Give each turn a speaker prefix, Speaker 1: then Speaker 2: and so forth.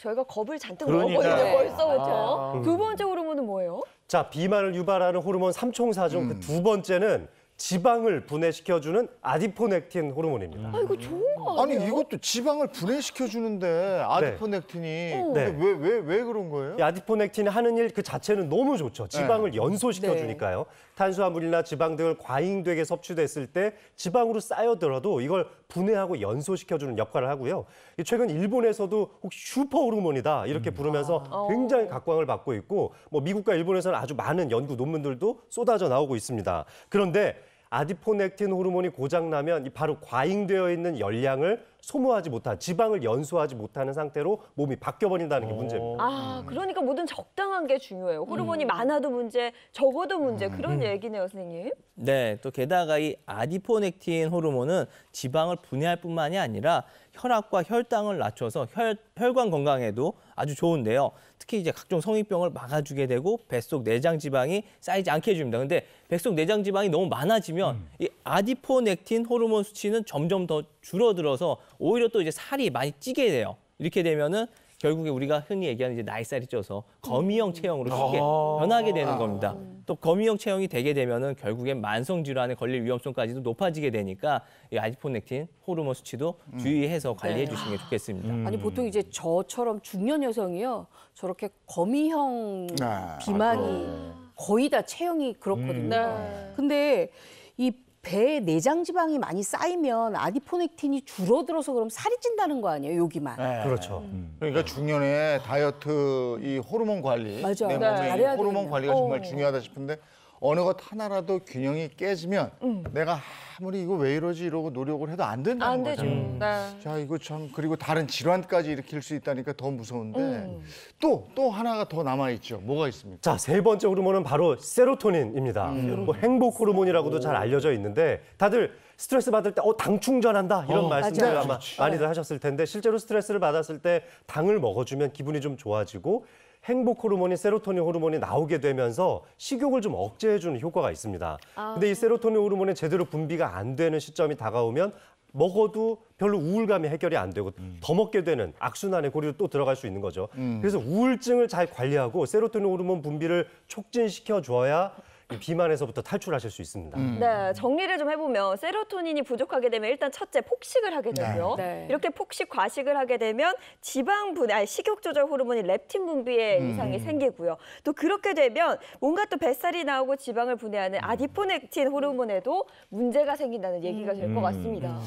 Speaker 1: 저희가 겁을 잔뜩 그러니까. 먹었는데 벌써부터. 아. 두 번째 호르몬은 뭐예요?
Speaker 2: 자, 비만을 유발하는 호르몬 삼총사중 그두 음. 번째는 지방을 분해시켜주는 아디포넥틴 호르몬입니다. 아
Speaker 1: 이거 좋은 거 아니 아니
Speaker 2: 이것도 지방을 분해시켜 주는데 아디포넥틴이
Speaker 1: 네. 근데 네.
Speaker 2: 왜왜 왜 그런 거예요? 아디포넥틴이 하는 일 그 자체는 너무 좋죠. 네. 지방을 연소시켜 주니까요. 네. 탄수화물이나 지방 등을 과잉되게 섭취됐을 때 지방으로 쌓여들어도 이걸 분해하고 연소시켜 주는 역할을 하고요. 최근 일본에서도 혹 슈퍼 호르몬이다 이렇게 음. 부르면서 아. 어. 굉장히 각광을 받고 있고 뭐 미국과 일본에서는 아주 많은 연구 논문들도 쏟아져 나오고 있습니다. 그런데 아디포넥틴 호르몬이 고장나면 바로 과잉되어 있는 열량을 소모하지 못한 지방을 연소하지 못하는 상태로 몸이
Speaker 1: 바뀌어버린다는 게 어. 문제입니다. 아, 그러니까 뭐든 적당한 게 중요해요. 호르몬이 음. 많아도 문제, 적어도 문제 음. 그런 음. 얘기네요, 선생님. 네, 또 게다가 이 아디포넥틴 호르몬은 지방을 분해할 뿐만이 아니라 혈압과 혈당을 낮춰서 혈, 혈관 건강에도 아주 좋은데요. 특히 이제 각종 성인병을 막아주게 되고 뱃속 내장 지방이 쌓이지 않게 해줍니다. 근데 뱃속 내장 지방이 너무 많아지면 이 아디포넥틴 호르몬 수치는 점점 더 줄어들어서 오히려 또 이제 살이 많이 찌게 돼요. 이렇게 되면은 결국에 우리가 흔히 얘기하는 이제 나이살이 쪄서 거미형 체형으로 쉽게 아 변하게 되는 겁니다. 아. 또 거미형 체형이 되게 되면은 결국엔 만성 질환에 걸릴 위험성까지도 높아지게 되니까 이 아지폰넥틴 호르몬 수치도 음. 주의해서 관리해 네. 주시는 게 좋겠습니다. 음. 아니 보통 이제 저처럼
Speaker 2: 중년 여성이요 저렇게 거미형 네. 비만이
Speaker 1: 아,
Speaker 2: 거의 다 체형이 그렇거든요. 네. 근데 이 배에 내장 지방이 많이 쌓이면 아디포넥틴이 줄어들어서 그럼 살이 찐다는 거 아니에요, 여기만. 네. 그렇죠. 음. 음. 그러니까 중년에 다이어트 이 호르몬 관리 맞아. 내 몸의 네. 호르몬 관리가 정말 어. 중요하다 싶은데 어느 것 하나라도 균형이 깨지면 음. 내가 아무리 이거 왜 이러지 이러고 노력을 해도 안 된다는 안 거죠. 음. 네. 자 이거 참 그리고 다른 질환까지 일으킬 수 있다니까 더 무서운데 또또 음. 또 하나가 더 남아 있죠. 뭐가 있습니까? 자세 번째 호르몬은 바로 세로토닌입니다. 음. 뭐 행복 호르몬이라고도 오. 잘 알려져 있는데 다들 스트레스 받을 때 어 당 충전한다 이런 어, 말씀들 아마 많이들 하셨을 텐데 실제로 스트레스를 받았을 때 당을 먹어주면 기분이 좀 좋아지고 행복 호르몬인 세로토닌 호르몬이 나오게 되면서 식욕을 좀 억제해주는 효과가 있습니다. 아. 근데 이 세로토닌 호르몬이 제대로 분비가 안 되는 시점이 다가오면 먹어도 별로 우울감이 해결이 안 되고 음. 더 먹게 되는 악순환의 고리로 또 들어갈 수 있는 거죠. 음. 그래서 우울증을 잘 관리하고 세로토닌 호르몬 분비를 촉진시켜 줘야 비만에서부터 탈출하실 수 있습니다. 음.
Speaker 1: 네, 정리를 좀 해보면 세로토닌이 부족하게 되면 일단 첫째 폭식을 하게 네. 되고요. 네. 이렇게 폭식 과식을 하게 되면 지방 분, 아니 식욕 조절 호르몬인 렙틴 분비에 음. 이상이 생기고요. 또 그렇게 되면 뭔가 또 뱃살이 나오고 지방을 분해하는 아디포넥틴 호르몬에도 문제가 생긴다는 얘기가 될것 음. 같습니다.